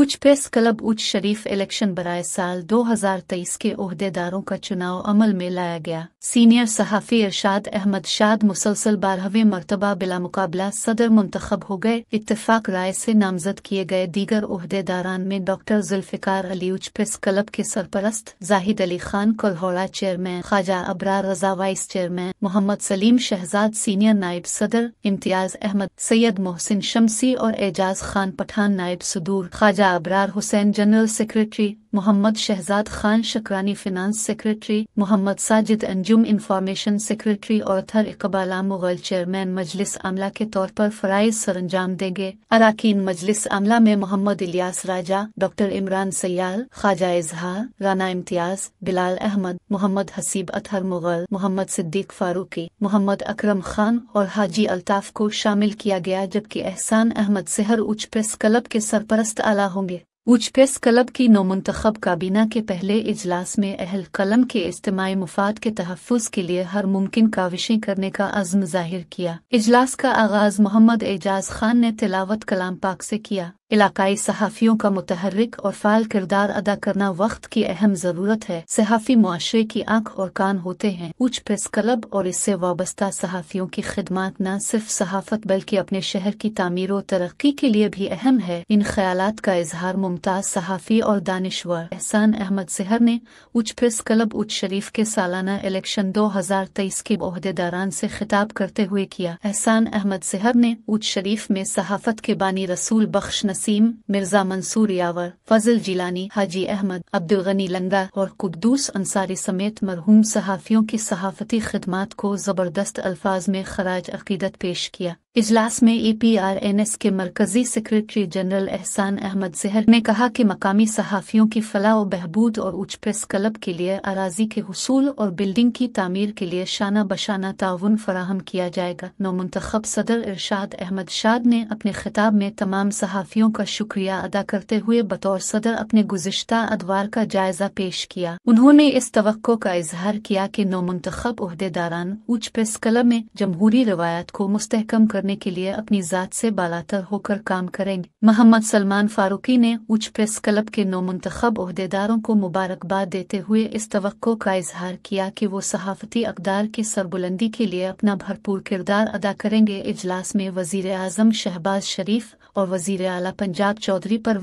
उच्च press club उच्च शरीफ election बराए साल 2023 के अहदेदारों का चुनाव अमल में लाया गया सीनियर सहाफ़ी इरशाद अहमद शाद मुसलसल बारहवें मरतबा बिला मुकाबला सदर मुंतखब हो गए इतफाक राय से नामजद किए गए दीगर अहदेदारान में डॉक्टर जुल्फ़िकार अली उच्च प्रेस क्लब के सरपरस्त Zahid Ali Khan Kalhoro chairman Khawaja Abrar Raza vice chairman Mohammad Saleem Shahzad senior नायब सदर इम्तियाज अहमद सैयद मोहसिन शमसी और एजाज खान पठान नायब सदूर Khawaja Abrar Hussain General Secretary, Mohammad Shahzad Khan Shakrani finance secretary Mohammad Sajid Anjum information secretary और थर इकबाला मुगल चेयरमैन मजलिस अमला के तौर पर फ़राइज अंजाम देंगे अरकान मजलिस अमला में मोहम्मद इलियास राजा डॉक्टर इमरान सयाल ख्वाजा इजहार राना इम्तियाज बिलाल अहमद मोहम्मद हसीब अतहर मुगल मोहम्मद सिद्दीक फारूकी मोहम्मद अक्रम खान और हाजी अल्ताफ को शामिल किया गया जबकि एहसान अहमद सेहर उच्च प्रेस क्लब के सरपरस्त आला होंगे उच प्रेस क्लब की नौमंतखब काबीना के पहले इजलास में अहल कलम के इज्तमी मुफाद के तहफ़ के लिए हर मुमकिन काविशें करने का आजम जाहिर किया इजलास का आगाज़ मोहम्मद एजाज खान ने तिलावत कलाम पाक से किया इलाकाई सहाफ़ियों का मुतहरक और फ़ाल किरदार अदा करना वक्त की अहम ज़रूरत है सहाफ़ी मुआरे की आँख और कान होते हैं उच्च प्रेस क्लब और इससे वाबस्ता सहाफ़ियों की खिदमत न सिर्फ सहाफ़त बल्कि अपने शहर की तमीर और तरक्की के लिए भी अहम है इन ख्याल का इजहार मुमताज़ सहाफ़ी और दानश्वर एहसान अहमद सहर ने उच्च प्रेस क्लब उच्च शरीफ के सालाना इलेक्शन दो हजार तेईस के अहदेदारान से खिताब करते हुए किया एहसान अहमद सहर ने उच्च शरीफ में सहाफ़त के बानी रसूल बख्श नसीम मिर्जा मंसूर यावर फजल जिलानी हाजी अहमद अब्दुल गनी लंदा और कुदूस अंसारी समेत मरहूम सहाफ़ियों की सहाफ़ती खदमात को ज़बरदस्त अल्फाज में खराज अकीदत पेश किया इजलास में एपीआरएनएस e के मरकजी सेक्रेटरी जनरल एहसान अहमद जहर ने कहा कि मकामी सहाफ़ियों की फलाह बहबूद और उच्च प्रेस क्लब के लिए अराजी के हसूल और बिल्डिंग की तमीर के लिए शाना बशाना ताउन फराहम किया जाएगा मंतखब सदर इरशाद अहमद शाद ने अपने खिताब में तमाम सहाफ़ियों का शुक्रिया अदा करते हुए बतौर सदर अपने गुजशत अदवार का जायजा पेश किया उन्होंने इस तो का इजहार किया कि नौमंतखब अहदेदारान उच्च प्रेस क्लब में जमहूरी रवायत को मुस्तकम कर करने के लिए अपनी जात से बालातर होकर काम करेंगे मोहम्मद सलमान फारूकी ने उच्च प्रेस क्लब के नोमंतखब अहदेदारों को मुबारकबाद देते हुए इस तो का इजहार किया कि वो सहाफती अकदार की सरबुलंदी के लिए अपना भरपूर किरदार अदा करेंगे इजलास में वजीर अजम शहबाज शरीफ और वजीर अला पंजाब चौधरी पर